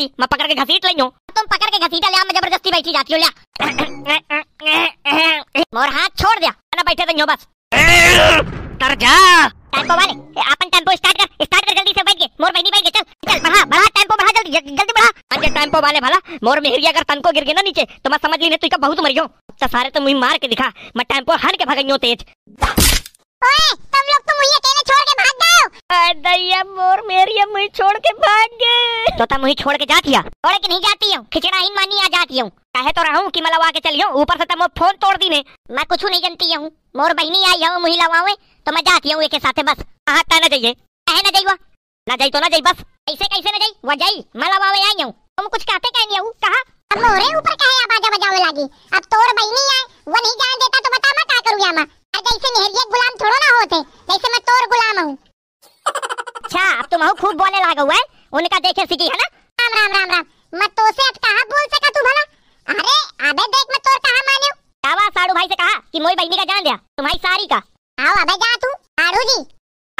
सकती मैं पकड़ के घसीट ली हूँ तुम पकड़ के घसीटा लिया मैं जबरदस्ती बैठी जाती हूँ लिया मोर हाथ छोड़ दिया ना बैठे रही बस तर जा टेम्पो वाले अपन टेम्पो स्टार्ट कर स्टार्ट कर जल्दी से बैठ के मोर बहनी बैठ के चल चल बढ़ा बढ़ा टेम्पो बढ़ा जल्दी जल्दी बढ़ा अरे टेम्पो वाले भला मोर मेहरिया अगर तनको गिर गए ना नीचे तो मैं समझ ली नहीं तुझका बहुत मरियो अच्छा सारे तो मुझे मार के दिखा मैं टेम्पो हार के भगइयो तेज ओए तुम लोग तो मुझे अकेले छोड़ के भाग गए दैया मोर मेरी मुझे छोड़ के भाग गए तो तुम मुझे छोड़ के जाती छोड़ के नहीं जाती हूँ खिचड़ा ही मानी आ जाती हूँ कहे तो रहूं कि मैं लवा के चलियो ऊपर से तुम तो फोन तोड़ दी ने मैं कुछ नहीं जानती हूँ मोर बहनी आई हूँ मुही लवावे तो मैं जाती हूँ एक साथ बस हाँ ना जाइए कहे ना जाइवा ना जाये तो ना जाई बस ऐसे कैसे न जाई वह जाई मैं आई हूँ तुम कुछ कहते कह नहीं हूँ कहा अब मोरे ऊपर कहे आप आजा अब तोर बहनी आए वो नहीं जान देता तो बता मैं करूँ रहा हूँ अच्छा अब तुम खूब बोलने लगा हुआ है उनका देखे सीखी है ना राम राम राम राम मैं तो से कहा बोल सका तू भला अरे अबे देख मैं तोर कहा मान्यो कावा साड़ू भाई से कहा कि मोई बहनी का जान दिया तुम्हारी सारी का आओ अबे जा तू साड़ू जी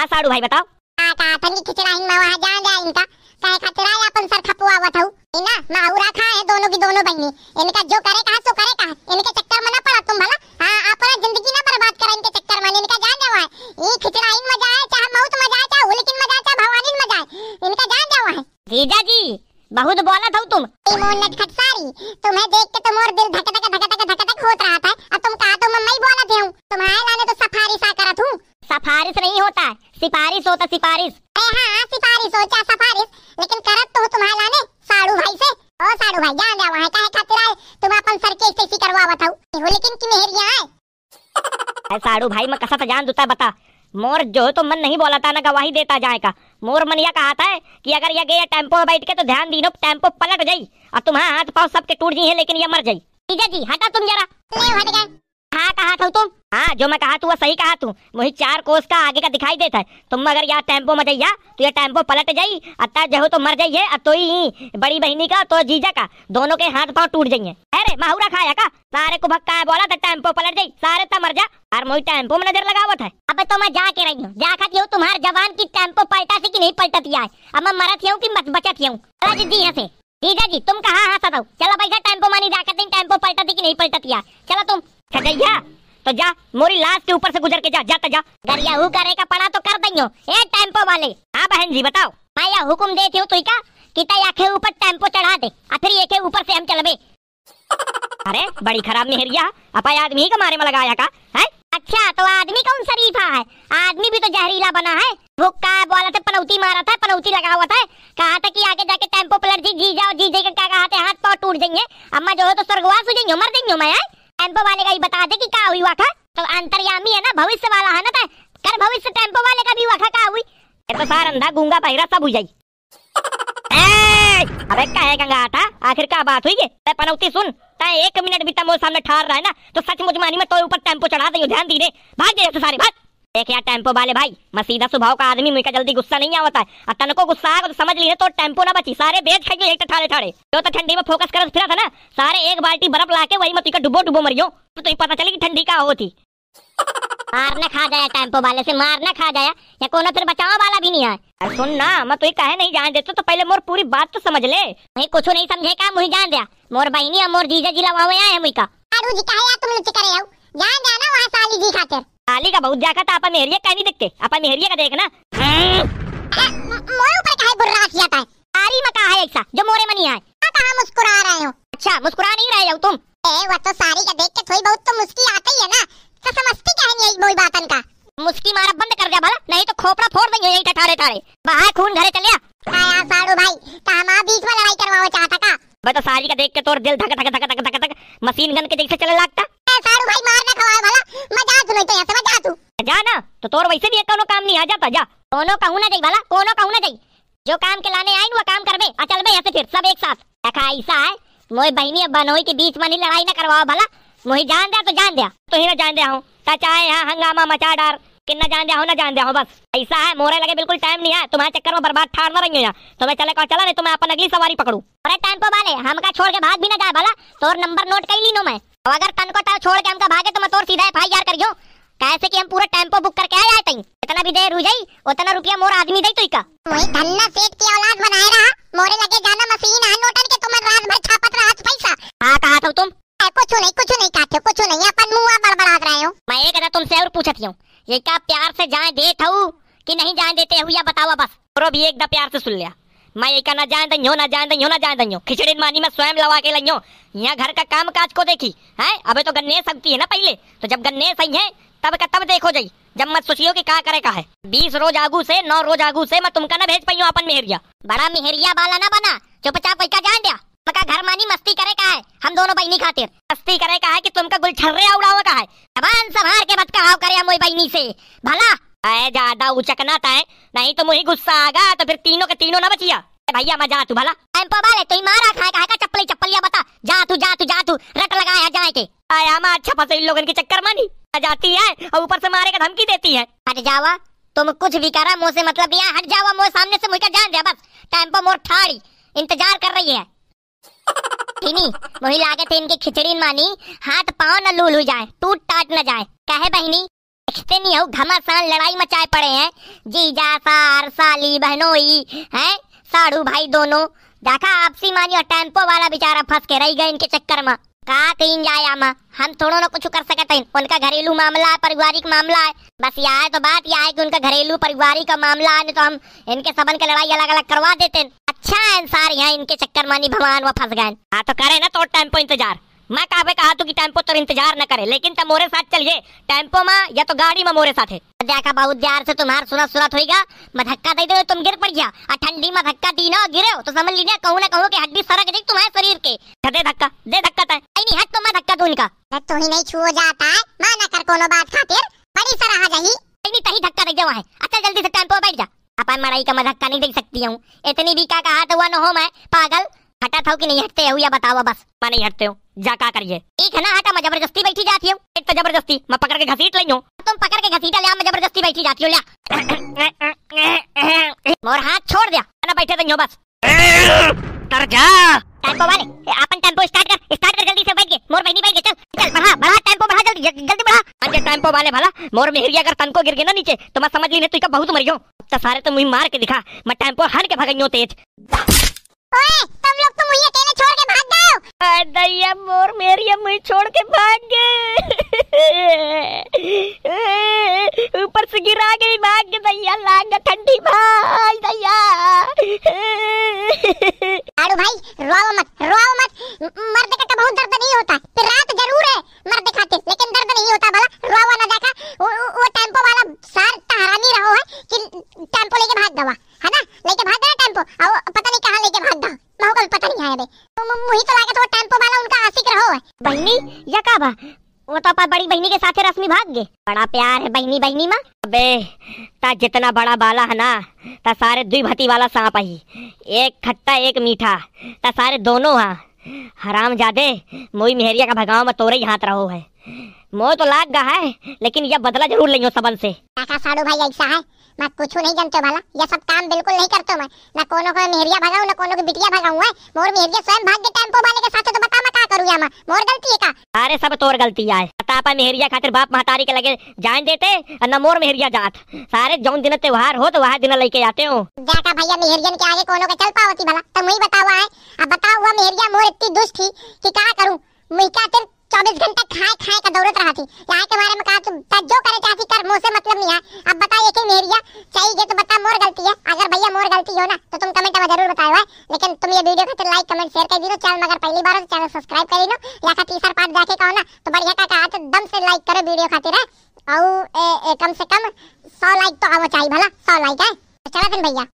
हां साड़ू भाई बताओ आ का अपन की खिचड़ा इन मावा जान दिया इनका काय खातिर आया अपन सर खपुआ हुआ था इना माहुरा खा है दोनों की दोनों बहनी इनका जो करे कहा सो करे कहा इनके चक्कर में ना पड़ा तुम भला हां आप जिंदगी ना बर्बाद भगवान के चक्कर मारने इनका जान जावा है ये खिचड़ा इन मजा है चाहे मौत मजा है चाहे हुलकिन मजा है चाहे भगवान इन मजा है इनका जान जावा है दीदा जी बहुत बोला था तुम मोर खट सारी तुम्हें देख के तो मोर दिल धक धक धक धक धक धक होत रहा था अब तुम कहा तो मैं मम्मी बोला थे तुम्हारे लाने तो सफारी सा करत हूं सफारिश नहीं होता सिफारिश होता तो सिफारिश हां सिफारिश हो चाहे सफारिश काड़ू भाई मैं कसा जान दूता बता मोर जो तो मन नहीं बोला था ना गवाही देता जाए का मोर मन यह कहा था कि अगर यह गया टेम्पो में बैठ के तो ध्यान दीनो टेम्पो पलट जाई और तुम्हारा हाथ पाँव सबके टूट जी है लेकिन यह मर जाये जी हटा तुम जरा हट गए कहा कहा था तुम हाँ जो मैं कहा तू वो सही कहा तू वही चार कोस का आगे का दिखाई देता है तुम अगर यहाँ टेम्पो में जाइया तो ये टेम्पो पलट जाई अत्ता जो तो मर जाइए तो ही बड़ी बहनी का तो जीजा का दोनों के हाथ पाँव टूट जाइए अरे माहूरा खाया का सारे को भक्का बोला था टेम्पो पलट जाई सारे तो मर जा और मोई टेम्पो में नजर लगावत है अब तो मैं जा के रही हूँ जा खाती हूँ तुम्हार जवान की टेम्पो पलटा से की नहीं पलटती आए अब मैं मरा थी की बचा थी जी ऐसी जीजा जी तुम कहाँ हाँ था चलो भाई टेम्पो मानी जाकर टेम्पो पलटती की नहीं पलटती चलो तुम छगैया तो जा मोरी लाश के ऊपर से गुजर के जा जाता जा तो हु करे का पड़ा तो कर दइयो ए टेम्पो वाले हां बहन जी बताओ मैं यह हुक्म देती हूं तुइका कि तय आखे ऊपर टेम्पो चढ़ा दे और फिर एके ऊपर से हम चलबे अरे बड़ी खराब निहरिया अपा आदमी ही के मारे में लगाया का है अच्छा तो आदमी कौन शरीफा है आदमी भी तो जहरीला बना है भुक्का बोला था पनौती मारा था पनौती लगा हुआ था कहा था कि आगे जाके टेम्पो पलट जी जी जाओ जी जी का क्या कहा था हाथ पाँव टूट जाएंगे अम्मा जो है तो स्वर्गवास हो जाएंगे मर जाएंगे मैं टेम्पो वाले का ही बता दे कि क्या हुई हुआ था तो अंतर्यामी है ना भविष्य वाला है ना तय कर भविष्य टेम्पो वाले का भी हुआ था क्या हुई तो सार अंधा गूंगा पहरा सब हुई अबे कहे गंगा आता आखिर क्या बात हुई ये पनौती सुन तय एक मिनट भी तमो सामने ठहर रहा है ना तो सच मुझ मानी में तो ऊपर टेम्पो चढ़ा दी ध्यान दी रे भाग जाए तो सारे भाग देख यार टेम्पो वाले भाई मैं सीधा स्वभाव का आदमी मुझे जल्दी गुस्सा नहीं आवता है और तनको गुस्सा आएगा तो समझ लीजिए तो टेम्पो ना बची सारे बेच खाएंगे एक तो ठाड़े ठाड़े तो तो ठंडी में फोकस करत फिरा था ना सारे एक बाल्टी बर्फ ला के वही मत डुबो डुबो मरियो तो तुम्हें पता चले की ठंडी का होती मारना खा जाया टेम्पो वाले से मारना खा जाया या कोनो फिर बचाओ वाला भी नहीं आए सुन ना मैं तो कहे नहीं जान देते तो पहले मोर पूरी बात तो समझ ले नहीं कुछ नहीं समझे क्या मुझे जान दिया मोर बहनी और मोर जीजा जी लगा हुए आए मुई का जी काहे तुम लोग चिकरे जान जाना वहां साली जी खातिर आली का बहुत जाका था अपन मेहरिया का नहीं देखते अपन मेहरिया का देखना मोरू पर काहे बुर्रा किया था आली में का है एक सा जो मोरे में नहीं है कहां मुस्कुरा रहे हो अच्छा मुस्कुरा नहीं रहे हो तुम ए वो तो सारी का देख के थोड़ी बहुत तो मुस्की आती है ना तो समझती क्या है यही बोल बातन का मुस्की मारा बंद कर दिया भला नहीं तो खोपड़ा फोड़ देंगे यही ठठारे ठारे बाहर खून घरे चले आया साड़ू भाई का तो हम बीच में लड़ाई करवाओ चाहता का बता तो सारी का देख के तोर दिल धक धक धक धक धक मशीन गन के जैसे चले लगता तो तोर वैसे भी कोनो काम नहीं आ जाता जा कोनो कहू ना जाई भला कोनो कहू ना जाई जो काम के लाने आई वो काम करबे आ चलबे यहां से फिर सब एक साथ देखा ऐसा है मोय बहनी बनोई के बीच में लड़ाई ना करवाओ भला मोही जान दे तो जान दे तो ही ना जान दे हूं ता चाहे यहां हंगामा मचा डार कि ना जान दे हो ना जान दे हो बस ऐसा है मोरे लगे बिल्कुल टाइम नहीं है तुम्हारे चक्कर में बर्बाद ठार ना रही यहाँ तो मैं चले कहा चला नहीं तो मैं अपन अगली सवारी पकड़ू अरे टाइम पे वाले हमका छोड़ के भाग भी ना जाए भला तोर नंबर नोट कर ली नो मैं और अगर तन को टाव छोड़ के हमका भागे तो मैं तोर सीधा एफ आई आर करियो कैसे कि हम पूरा टेम्पो बुक करके आया तई इतना भी देर हो जाई उतना रुपया मोर आदमी दे तुई का मोई धन्ना सेठ की औलाद बनाए रहा मोरे लगे जाना मशीन है नोटन के तुमन रात भर छापत रहा पैसा हां कहा था तुम ए, कुछ नहीं कुछ नहीं काटे कुछ नहीं अपन मुआ बड़बड़ा रहे हो मैं ये कहता तुमसे और पूछती हूं ये क्या प्यार से जाए देत हूं कि नहीं जाए देते हो या बतावा बस और भी एक प्यार से सुन लिया मैं एक ना जान दइयो ना जान दइयो ना जान दइयो खिचड़ी मानी में स्वयं लवा के लियो यहाँ घर का काम काज को देखी है अबे तो गन्ने सकती है ना पहले तो जब गन्ने सही है तब का तब देखो जाई जब मत सोचियो कि का करे का है बीस रोज आगू से नौ रोज आगू से मैं तुमका ना भेज पाइयो अपन मेहरिया बड़ा मेहरिया वाला ना बना चुपचाप वही का जान दिया मका घर मानी मस्ती करे का है हम दोनों बहनी खातिर मस्ती करे का है कि तुमका गुलछर्रे उड़ावे का है जबान संभार के मत कहाव करे हम बहनी से भला अरे ज्यादा उचकना था नहीं तो मुझे गुस्सा आ गया तो फिर तीनों के तीनों ना बचिया भैया मैं जा तू भला एम्पो वाले तो ही मारा खाए का का चप्पली चप्पलिया बता जा तू जा तू जा तू रट लगाया जाए के अरे हम हाँ, अच्छा फसे इन लोगों के चक्कर मानी आ जाती है और ऊपर से मारे का धमकी देती है हट जावा तुम कुछ भी करा मुंह से मतलब यहाँ हट जावा मोह सामने से मुझे जान दे बस टेम्पो मोर ठाड़ी इंतजार कर रही है थीनी वही लागे थे इनकी खिचड़ी मानी हाथ पाँव न लूल हो जाए टूट टाट न जाए कहे बहनी देखते नहीं हो घमासान लड़ाई मचाए पड़े हैं जीजा सार साली बहनोई है साढ़ू भाई दोनों देखा आपसी मानियो टेम्पो वाला बेचारा फंस के रही गए इनके चक्कर में कहा तीन जाया आमा हम थोड़ो ना कुछ कर सकते हैं उनका घरेलू मामला है पारिवारिक मामला है बस यह तो बात यह है कि उनका घरेलू पारिवारिक का मामला है तो हम इनके सबन के लड़ाई अलग अलग करवा देते हैं अच्छा है इंसार यहाँ इनके चक्कर मानी भगवान वो फंस गए हाँ तो करे ना तो टाइम पर इंतजार मैं कहा कहा तू कि टेम्पो तो इंतजार न करे लेकिन तब मोरे साथ चलिए टेम्पो में या तो गाड़ी में मोरे साथ है देखा बहुत ध्यान से तुम्हारा सुना सुरत होगा मैं धक्का दे दो तुम गिर पड़ गया और ठंडी में धक्का दी ना गिरे हो तो समझ लीजिए कहूँ ना कहूँ की हड्डी सरक जाए तुम्हारे शरीर के अच्छा, दे धक्का दे धक्का तय नहीं हट तो मैं धक्का दू इनका तू ही नहीं छू जाता है ना कर को बात खातिर बड़ी सराह जाही नहीं तही धक्का दे जाओ है अच्छा जल्दी से टेम्पो बैठ जा अपन मराई का मैं धक्का नहीं दे सकती हूँ इतनी भी क्या कहा तो हुआ न हो मैं पागल हटा था कि नहीं हटते हो या बताओ बस मैं नहीं हटते हूँ जा का करिए एक है ना हटा मैं जबरदस्ती बैठी जाती हूँ एक तो जबरदस्ती मैं पकड़ के घसीट ली हूँ तुम पकड़ के घसीटा लिया मैं जबरदस्ती बैठी जाती हूँ लिया मोर हाथ छोड़ दिया ना बैठे बस जा टेम्पो वाले अपन टेम्पो स्टार्ट कर स्टार्ट कर जल्दी से बैठ के मोर नहीं बैठ के चल चल बढ़ा बढ़ा टेम्पो बढ़ा जल्दी जल्दी बढ़ा टेम्पो वाले भला मोर में हिरिया अगर तनको गिर ना नीचे तो मैं समझ ली नहीं तू बहुत मरियो तो सारे तो मुझे मार के दिखा मैं टेम्पो हार के भगइयो तेज ओए दैया मोर मेरी मुझे छोड़ के भाग गए ऊपर से गिरा गई भाग के दैया लाग ठंडी भाई दैया अरे भाई रोओ मत रोओ मत मर्द का तो बहुत दर्द नहीं होता रात है बहनी या का वो तो अपन बड़ी बहनी के साथ रश्मि भाग गए बड़ा प्यार है बहनी बहनी माँ अबे ता जितना बड़ा बाला है ना ता सारे दुई भती वाला सांप आई एक खट्टा एक मीठा ता सारे दोनों हाँ हराम जादे मोई मेहरिया का भगाओ में तोरे हाथ रहो है मोह तो लाग गा है लेकिन यह बदला जरूर लियो सबन से काका साड़ू भाई ऐसा है मैं कुछ नहीं जानते भला यह सब काम बिल्कुल नहीं करते मैं ना कोनो को मेहरिया भगाऊ ना कोनो की बिटिया भगाऊ है मोर मेहरिया स्वयं भाग के टेम्पो वाले के साथ तो बता मत करू यामा मोर गलती है का अरे सब तोर गलती है तापा मेहरिया खातिर बाप महतारी के लगे जान देते और न मोर मेहरिया जात सारे जौन दिन त्योहार हो तो वहां दिन लेके जाते हो जाका भैया मेहरियन के आगे कोनो का चल पावती भला तो ही बताओ आए अब बताओ वो मेहरिया मोर इतनी दुष्ट थी कि क्या करूं मुई खातिर 24 घंटे खाए खाए का दौड़त रहा थी यहां के बारे में कहा कि जो करे चाहती कर मुँह से मतलब नहीं है अब बता बताइए कि मेरिया चाहिए तो बता मोर गलती है अगर भैया मोर गलती हो ना तो तुम कमेंट में जरूर बताओ है लेकिन तुम ये वीडियो खाते लाइक कमेंट शेयर कर दी चैनल मगर पहली बार हो तो चैनल सब्सक्राइब कर लेना या का तीसरा पार्ट जाके कहो ना तो बढ़िया का कहा तो दम से लाइक करो वीडियो खातिर है और कम से कम 100 लाइक तो आवो चाहिए भला 100 लाइक है चला दिन भैया